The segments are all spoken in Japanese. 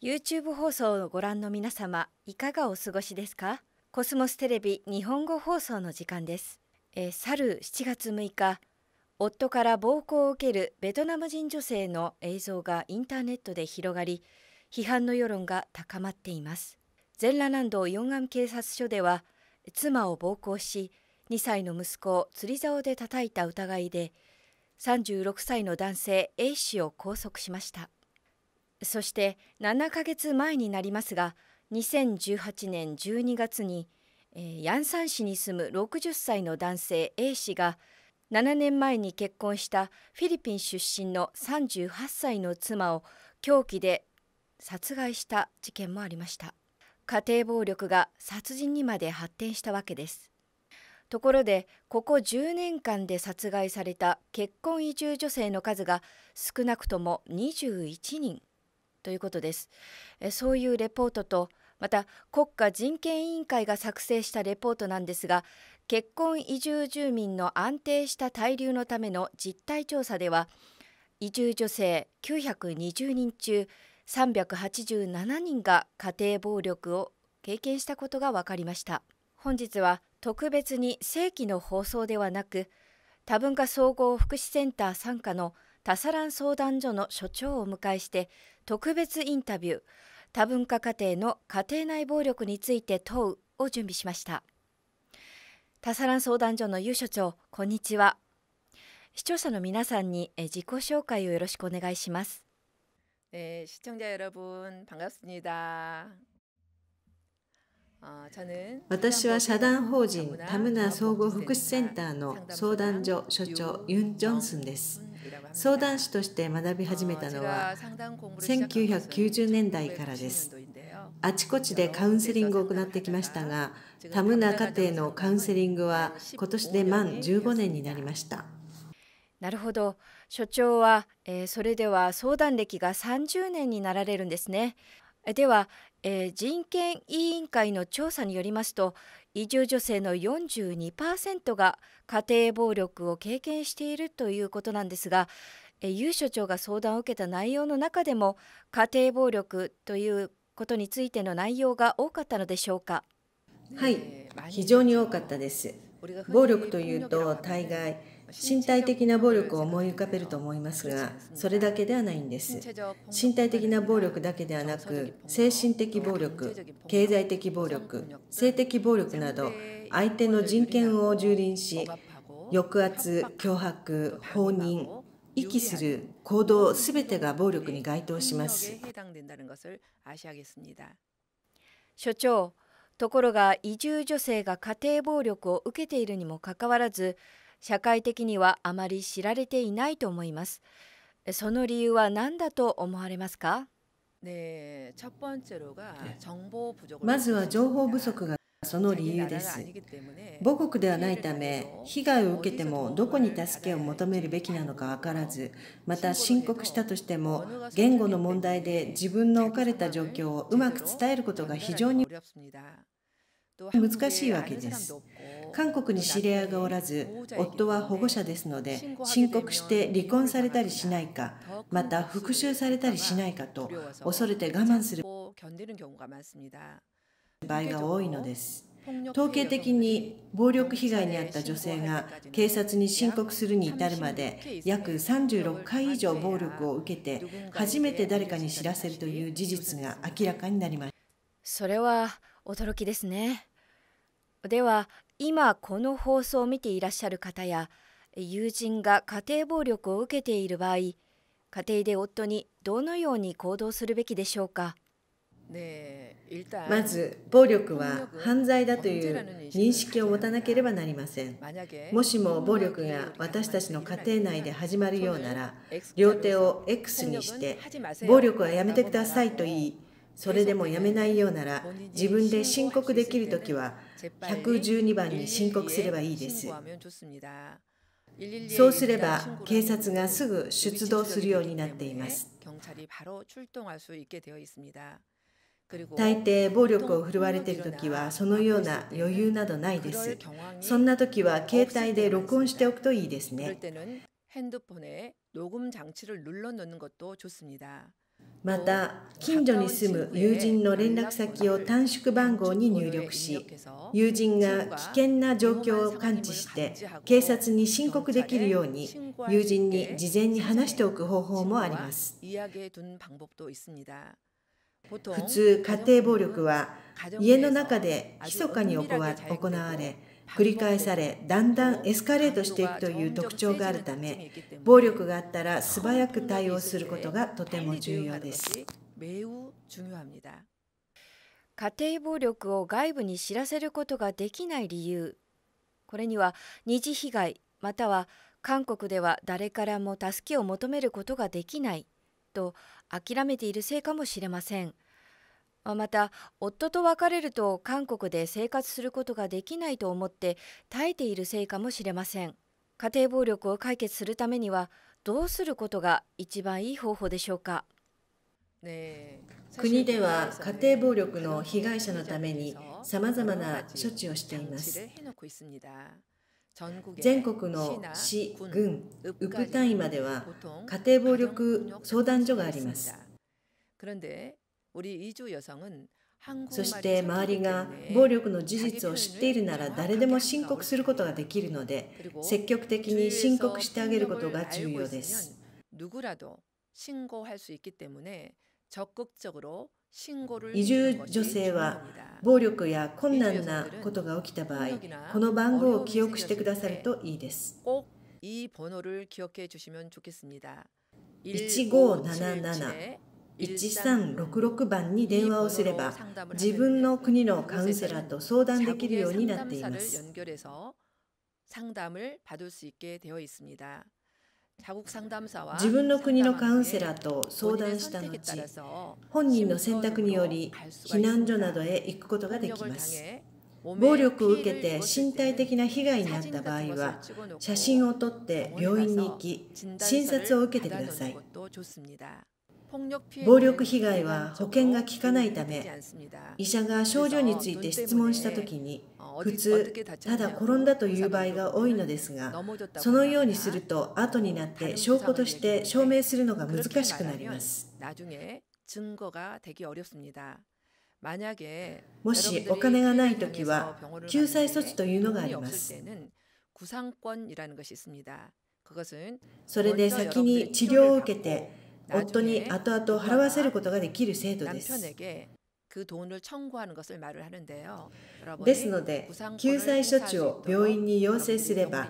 YouTube 放送をご覧の皆様いかがお過ごしですかコスモステレビ日本語放送の時間です、えー、去る7月6日夫から暴行を受けるベトナム人女性の映像がインターネットで広がり批判の世論が高まっています全羅南道四岸警察署では妻を暴行し2歳の息子を釣り竿で叩いた疑いで36歳の男性 A 氏を拘束しましたそして7ヶ月前になりますが2018年12月に、えー、ヤンサン市に住む60歳の男性 A 氏が7年前に結婚したフィリピン出身の38歳の妻を凶器で殺害した事件もありました家庭暴力が殺人にまで発展したわけですところでここ10年間で殺害された結婚移住女性の数が少なくとも21人ということです。そういうレポートとまた国家人権委員会が作成したレポートなんですが結婚移住住民の安定した滞留のための実態調査では移住女性920人中387人が家庭暴力を経験したことが分かりました本日は特別に正規の放送ではなく多文化総合福祉センター傘下の「多サラン相談所の所長をお迎えして特別インタビュー多文化家庭の家庭内暴力について問うを準備しました多サラン相談所の有所長こんにちは視聴者の皆さんに自己紹介をよろしくお願いしますえ네시청자여러분반갑습니다私は社団法人タムナ総合福祉センターの相談所所長ユン・ジョンスンです相談師として学び始めたのは1990年代からです。あちこちでカウンセリングを行ってきましたが、タムナ家庭のカウンセリングは今年で満15年になりました。なるほど。所長は、えー、それでは相談歴が30年になられるんですね。では、えー、人権委員会の調査によりますと移住女性の42%が家庭暴力を経験しているということなんですが、有所長が相談を受けた内容の中でも家庭暴力ということについての内容が多かったのでしょうか。はい、非常に多かったです。暴力というと大概身体的な暴力を思い浮かべると思いますが、それだけではないんです。身体的な暴力だけではなく、精神的暴力、経済的暴力、性的暴力など、相手の人権を蹂躙し、抑圧、脅迫、放任、遺棄する行動すべてが暴力に該当します。所長ところが移住女性が家庭暴力を受けているにもかかわらず社会的にはあまり知られていないと思います。その理由は何だと思われますかまずは情報不足がその理由です。母国ではないため、被害を受けてもどこに助けを求めるべきなのか分からず、また申告したとしても、言語の問題で自分の置かれた状況をうまく伝えることが非常に難しいわけです。韓国に知り合いがおらず、夫は保護者ですので、申告して離婚されたりしないか、また復讐されたりしないかと、恐れて我慢する場合が多いのです。統計的に暴力被害に遭った女性が警察に申告するに至るまで約36回以上暴力を受けて初めて誰かに知らせるという事実が明らかになりました。それは驚きですね。では今この放送を見ていらっしゃる方や友人が家庭暴力を受けている場合家庭で夫にどのように行動するべきでしょうかまず暴力は犯罪だという認識を持たなければなりませんもしも暴力が私たちの家庭内で始まるようなら両手を X にして暴力はやめてくださいと言いそれでもやめないようなら自分で申告できるときは112番に申告すればいいです。そうすれば警察がすぐ出動するようになっています。大抵暴力を振るわれている時はそのような余裕などないです。そんな時は携帯で録音しておくといいですね。また近所に住む友人の連絡先を短縮番号に入力し友人が危険な状況を感知して警察に申告できるように友人に事前に話しておく方法もあります。普通、家庭暴力は家の中で密かに行われ、繰り返され、だんだんエスカレートしていくという特徴があるため、暴力があったら素早く対応することがとても重要です。家庭暴力を外部に知らせることができない理由、これには二次被害または韓国では誰からも助けを求めることができないと諦めているせいかもしれません。また夫と別れると韓国で生活することができないと思って耐えているせいかもしれません家庭暴力を解決するためにはどうすることが一番いい方法でしょうか国では家庭暴力の被害者のためにさまざまな処置をしています全国の市、郡、ウプ単位までは家庭暴力相談所があります。そして周りが暴力の事実を知っているなら誰でも申告することができるので積極的に申告してあげることが重要です。누구라도신고移住女性は暴力や困難なことが起きた場合、この番号を記憶してくださるといいです。1577 1366番に電話をすれば自分の国のカウンセラーと相談できるようになっています。自分の国のカウンセラーと相談した後、本人の選択により避難所などへ行くことができます。暴力を受けて身体的な被害になった場合は、写真を撮って病院に行き、診察を受けてください。暴力被害は保険が効かないため医者が症状について質問した時に普通ただ転んだという場合が多いのですがそのようにすると後になって証拠として証明するのが難しくなります。もしお金がない時は救済措置というのがあります。それで先に治療を受けて夫に後々払わせることができる制度です。ですので、救済処置を病院に要請すれば、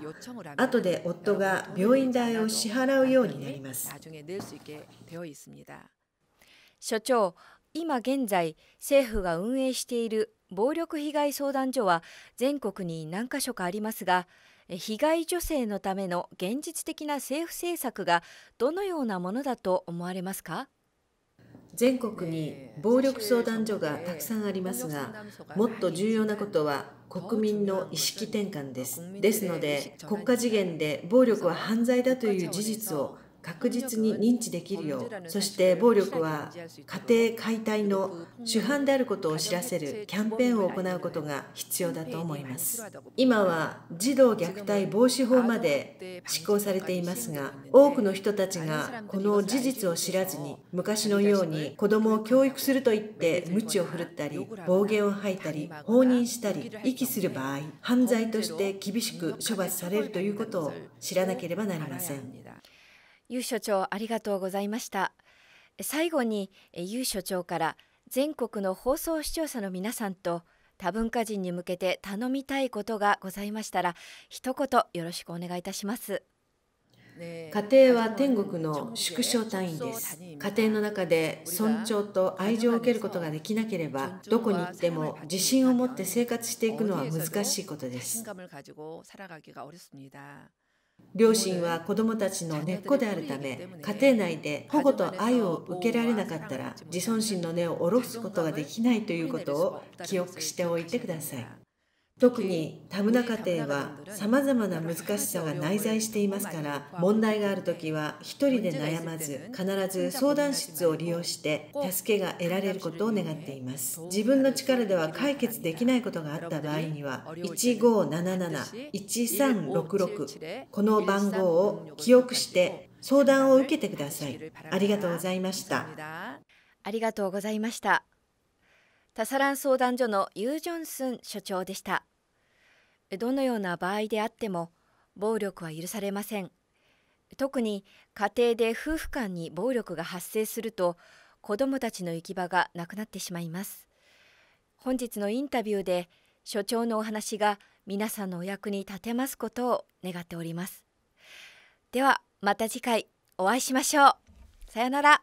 後で夫が病院代を支払うようになります。所長、今現在、政府が運営している暴力被害相談所は全国に何か所かありますが、被害女性のための現実的な政府政策がどのようなものだと思われますか全国に暴力相談所がたくさんありますがもっと重要なことは国民の意識転換ですですので国家次元で暴力は犯罪だという事実を確実に認知できるようそして暴力は家庭解体の主犯であることを知らせるキャンペーンを行うことが必要だと思います今は児童虐待防止法まで施行されていますが多くの人たちがこの事実を知らずに昔のように子どもを教育すると言って鞭を振るったり暴言を吐いたり放任したり遺棄する場合犯罪として厳しく処罰されるということを知らなければなりませんゆう所長ありがとうございました最後にゆう所長から全国の放送視聴者の皆さんと多文化人に向けて頼みたいことがございましたら一言よろしくお願いいたします家庭は天国の縮小単位です家庭の中で尊重と愛情を受けることができなければどこに行っても自信を持って生活していくのは難しいことです両親は子供たちの根っこであるため家庭内で保護と愛を受けられなかったら自尊心の根を下ろすことができないということを記憶しておいてください特に田村家庭はさまざまな難しさが内在していますから問題がある時は一人で悩まず必ず相談室を利用して助けが得られることを願っています自分の力では解決できないことがあった場合には1577-1366この番号を記憶して相談を受けてくださいありがとうございましたありがとうございましたタサラン相談所のユージョンスン所長でしたどのような場合であっても暴力は許されません特に家庭で夫婦間に暴力が発生すると子どもたちの行き場がなくなってしまいます本日のインタビューで所長のお話が皆さんのお役に立てますことを願っておりますではまた次回お会いしましょうさようなら